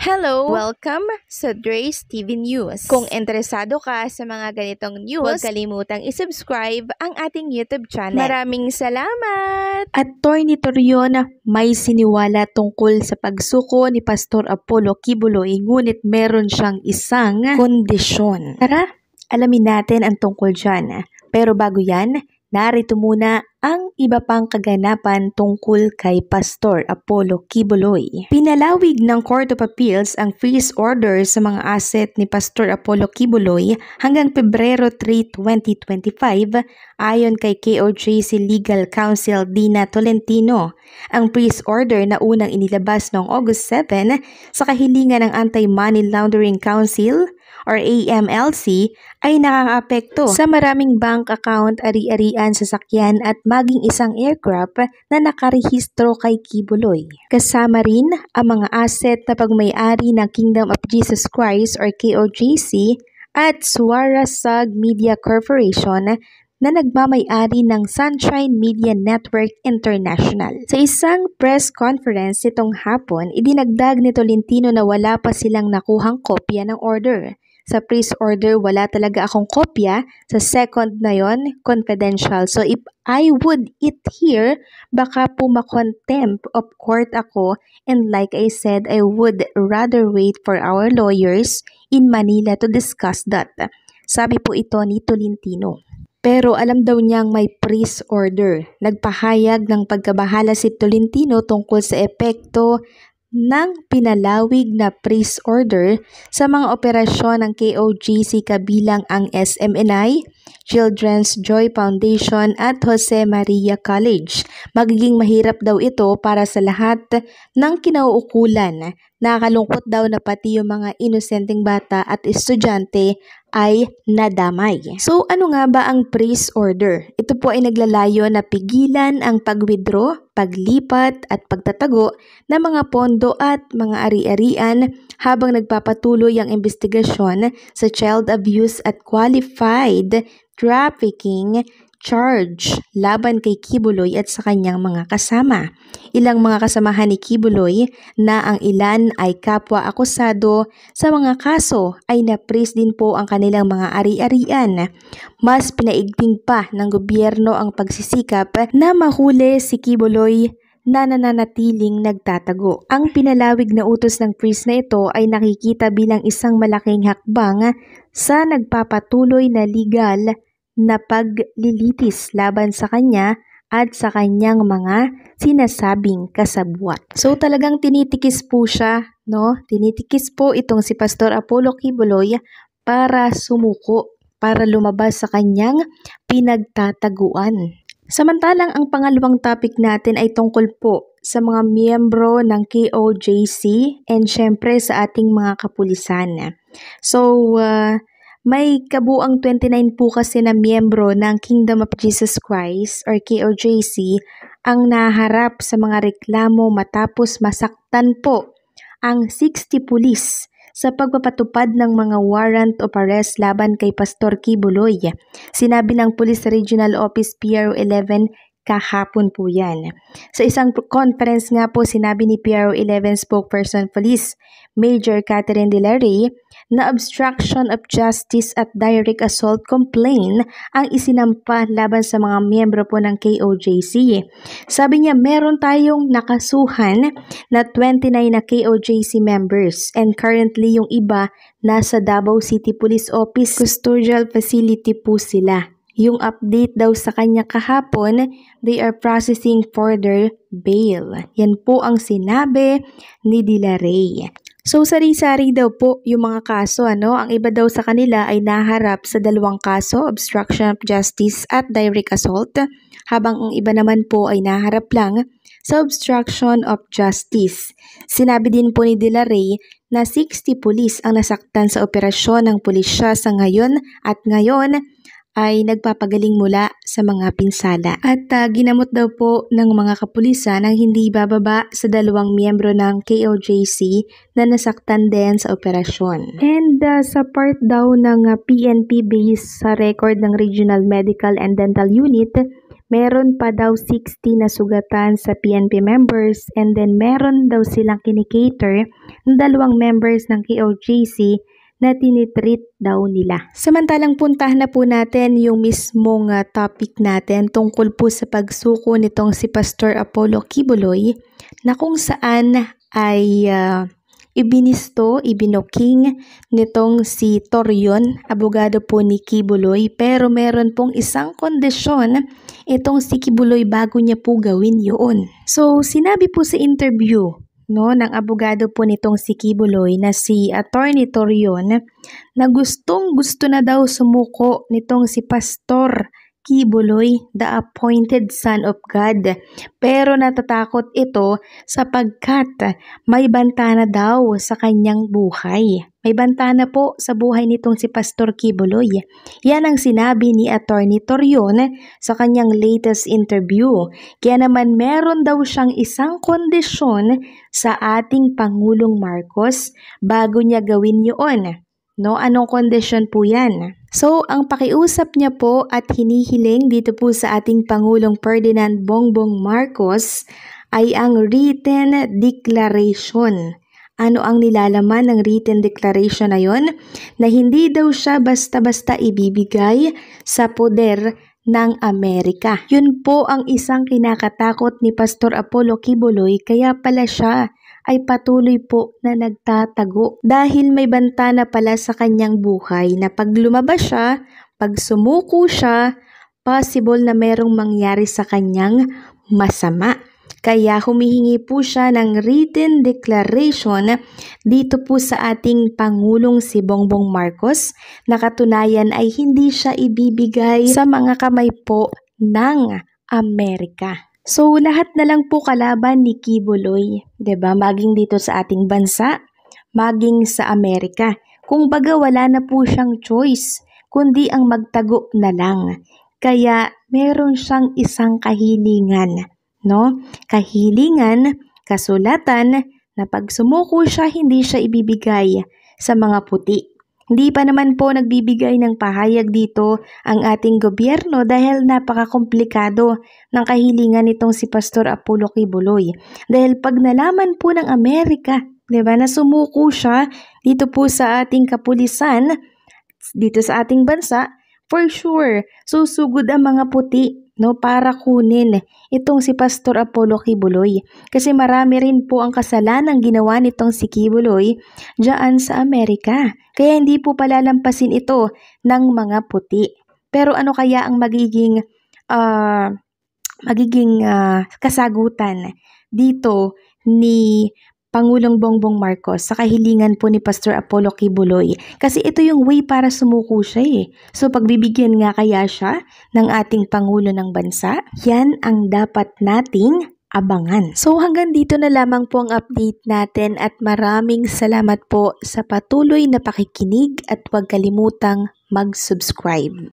Hello! Welcome sa Drace TV News. Kung interesado ka sa mga ganitong news, huwag kalimutang isubscribe ang ating YouTube channel. Maraming salamat! Attorney Torion may siniwala tungkol sa pagsuko ni Pastor Apollo Kibuloy ngunit meron siyang isang kondisyon. Tara, alamin natin ang tungkol dyan. Pero bago yan, Narito muna ang iba pang kaganapan tungkol kay Pastor Apollo Kibuloy. Pinalawig ng Court of Appeals ang freeze order sa mga asset ni Pastor Apollo Kibuloy hanggang Pebrero 3, 2025 ayon kay KOJC Legal Counsel Dina Tolentino. Ang freeze order na unang inilabas noong August 7 sa kahilingan ng Anti-Money Laundering Council or AMLC ay nakakaapekto sa maraming bank account, ari-arian, sasakyan at maging isang aircraft na nakarehistro kay Kibuloy. Kasama rin ang mga asset na pagmay-ari ng Kingdom of Jesus Christ or KOJC at Suarasag Media Corporation na nagmamayari ng Sunshine Media Network International. Sa isang press conference nitong hapon, idinagdag ni Tolentino na wala pa silang nakuhang kopya ng order. Sa priest order, wala talaga akong kopya. Sa second na yon, confidential. So if I would it here, baka po makontempt of court ako. And like I said, I would rather wait for our lawyers in Manila to discuss that. Sabi po ito ni Tolentino. Pero alam daw niyang may priest order. Nagpahayag ng pagkabahala si Tolentino tungkol sa epekto ng pinalawig na freeze order sa mga operasyon ng KOGC kabilang ang SMNI Children's Joy Foundation at Jose Maria College. Magiging mahirap daw ito para sa lahat ng kinauukulan. Nakalungkot daw na pati yung mga inosenteng bata at estudyante ay nadamay. So ano nga ba ang praise order? Ito po ay naglalayo na pigilan ang pag-withdraw, paglipat at pagtatago ng mga pondo at mga ari-arian habang nagpapatuloy ang investigasyon sa child abuse at qualified trafficking charge laban kay Kibuloy at sa kanyang mga kasama. Ilang mga kasamahan ni Kibuloy na ang ilan ay kapwa akusado sa mga kaso ay napris din po ang kanilang mga ari-arian. Mas pinaigting pa ng gobyerno ang pagsisikap na mahuli si Kibuloy na nananatiling nagtatago. Ang pinalawig na utos ng priest na ito ay nakikita bilang isang malaking hakbang sa nagpapatuloy na legal na paglilitis laban sa kanya at sa kanyang mga sinasabing kasabwat. So talagang tinitikis po siya, no? Tinitikis po itong si Pastor Apollo Kibuloy para sumuko, para lumabas sa kanyang pinagtataguan. Samantalang ang pangalawang topic natin ay tungkol po sa mga miyembro ng KOJC and syempre sa ating mga kapulisan. So, uh, may kabuang 29 po kasi na miyembro ng Kingdom of Jesus Christ or KOJC ang naharap sa mga reklamo matapos masaktan po ang 60 pulis sa pagpapatupad ng mga warrant o pares laban kay Pastor Kibuloy. Sinabi ng Police Regional Office PRO 11 kahapon po yan. Sa isang conference nga po sinabi ni PRO11 spokesperson Police Major Catherine Delary na obstruction of justice at direct assault complaint ang isinampa laban sa mga miyembro po ng KOJC. Sabi niya meron tayong nakasuhan na 29 na KOJC members and currently yung iba nasa Davao City Police Office Custodial Facility po sila. Yung update daw sa kanya kahapon, they are processing further bail. Yan po ang sinabi ni Dilaray. So sari-sari daw po yung mga kaso ano, ang iba daw sa kanila ay naharap sa dalawang kaso, obstruction of justice at direct assault, habang ang iba naman po ay naharap lang sa obstruction of justice. Sinabi din po ni Dela na 60 pulis ang nasaktan sa operasyon ng pulisya sa ngayon at ngayon ay nagpapagaling mula sa mga pinsala at uh, ginamot daw po ng mga kapulisan ang hindi bababa sa dalawang miyembro ng KOJC na nasaktan din sa operasyon. And uh, sa part daw ng uh, ah, PNP base sa record ng Regional Medical and Dental Unit, meron pa daw 60 na sugatan sa PNP members and then meron daw silang kinikater ng dalawang members ng KOJC na tinitreat daw nila. Samantalang puntahan na po natin yung mismong uh, topic natin tungkol po sa pagsuko nitong si Pastor Apollo Kibuloy na kung saan ay uh, ibinisto, ibinoking nitong si Torion, abogado po ni Kibuloy pero meron pong isang kondisyon itong si Kibuloy bago niya po gawin yun. So sinabi po sa interview no, ng abogado po nitong si Kibuloy na si Attorney Torion na gustong gusto na daw sumuko nitong si Pastor Kibuloy, the appointed Son of God. Pero natatakot ito sapagkat may banta na daw sa kanyang buhay. May banta na po sa buhay nitong si Pastor Kibuloy. Yan ang sinabi ni Attorney Torion sa kanyang latest interview. Kaya naman meron daw siyang isang kondisyon sa ating Pangulong Marcos bago niya gawin yun. No? Anong kondisyon po yan? So, ang pakiusap niya po at hinihiling dito po sa ating Pangulong Ferdinand Bongbong Marcos ay ang written declaration ano ang nilalaman ng written declaration na yon na hindi daw siya basta-basta ibibigay sa poder ng Amerika. Yun po ang isang kinakatakot ni Pastor Apollo Kibuloy kaya pala siya ay patuloy po na nagtatago dahil may banta na pala sa kanyang buhay na pag lumabas siya, pag sumuko siya, possible na merong mangyari sa kanyang masama. Kaya humihingi po siya ng written declaration dito po sa ating Pangulong si Bongbong Marcos na katunayan ay hindi siya ibibigay sa mga kamay po ng Amerika. So, lahat na lang po kalaban ni Kibuloy, ba diba? Maging dito sa ating bansa, maging sa Amerika. Kung baga wala na po siyang choice, kundi ang magtago na lang. Kaya meron siyang isang kahilingan, no? Kahilingan, kasulatan, na pag sumuko siya, hindi siya ibibigay sa mga puti. Di pa naman po nagbibigay ng pahayag dito ang ating gobyerno dahil napakakomplikado ng kahilingan nitong si Pastor Apollo Kibuloy. Dahil pag nalaman po ng Amerika, 'di ba, na sumuko siya dito po sa ating kapulisan, dito sa ating bansa, for sure susugod ang mga puti no, para kunin itong si Pastor Apollo Kibuloy. Kasi marami rin po ang kasalanang ginawa nitong si Kibuloy diyan sa Amerika. Kaya hindi po palalampasin ito ng mga puti. Pero ano kaya ang magiging, uh, magiging uh, kasagutan dito ni Pangulong Bongbong Marcos sa kahilingan po ni Pastor Apollo Kibuloy kasi ito yung way para sumuko siya eh. So pagbibigyan nga kaya siya ng ating Pangulo ng Bansa, yan ang dapat nating abangan. So hanggang dito na lamang po ang update natin at maraming salamat po sa patuloy na pakikinig at huwag kalimutang mag-subscribe.